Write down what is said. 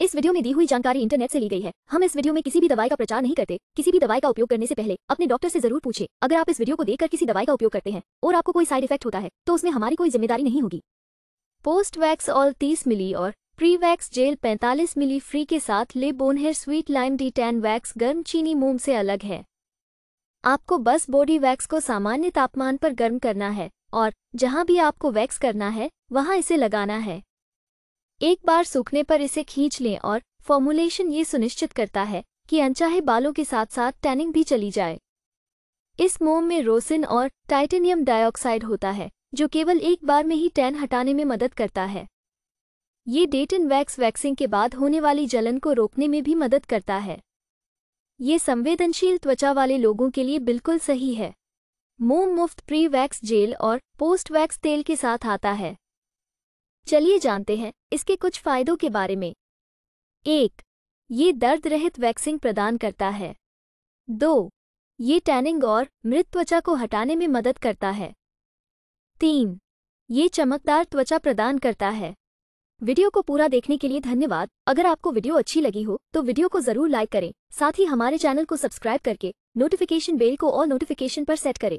इस वीडियो में दी हुई जानकारी इंटरनेट से ली गई है हम इस वीडियो में किसी भी दवाई का प्रचार नहीं करते किसी भी दवाई का उपयोग करने से पहले अपने डॉक्टर से जरूर पूछे अगर आप इस वीडियो को देखकर किसी दवाई का उपयोग करते हैं और आपको कोई साइड इफेक्ट होता है तो उसमें हमारी कोई जिम्मेदारी नहीं होगी पोस्ट वैक्स ऑल तीस मिली और प्री वैक्स जेल पैंतालीस मिली फ्री के साथ ले बोनहेर sweet lime D ten wax गर्म चीनी मोम से अलग है आपको बस बॉडी वैक्स को सामान्य तापमान पर गर्म करना है और जहां भी आपको वैक्स करना है वहां इसे लगाना है एक बार सूखने पर इसे खींच लें और फॉर्मुलेशन ये सुनिश्चित करता है कि अनचाहे बालों के साथ साथ टैनिंग भी चली जाए इस मोम में रोसिन और टाइटेनियम डाइऑक्साइड होता है जो केवल एक बार में ही टैन हटाने में मदद करता है ये डेटन वैक्स वैक्सिंग के बाद होने वाली जलन को रोकने में भी मदद करता है ये संवेदनशील त्वचा वाले लोगों के लिए बिल्कुल सही है मोम मुफ्त प्री वैक्स जेल और पोस्ट वैक्स तेल के साथ आता है चलिए जानते हैं इसके कुछ फायदों के बारे में एक ये दर्द रहित वैक्सिंग प्रदान करता है दो ये टैनिंग और मृत त्वचा को हटाने में मदद करता है तीन ये चमकदार त्वचा प्रदान करता है वीडियो को पूरा देखने के लिए धन्यवाद अगर आपको वीडियो अच्छी लगी हो तो वीडियो को जरूर लाइक करें साथ ही हमारे चैनल को सब्सक्राइब करके नोटिफिकेशन बेल को और नोटिफिकेशन पर सेट करें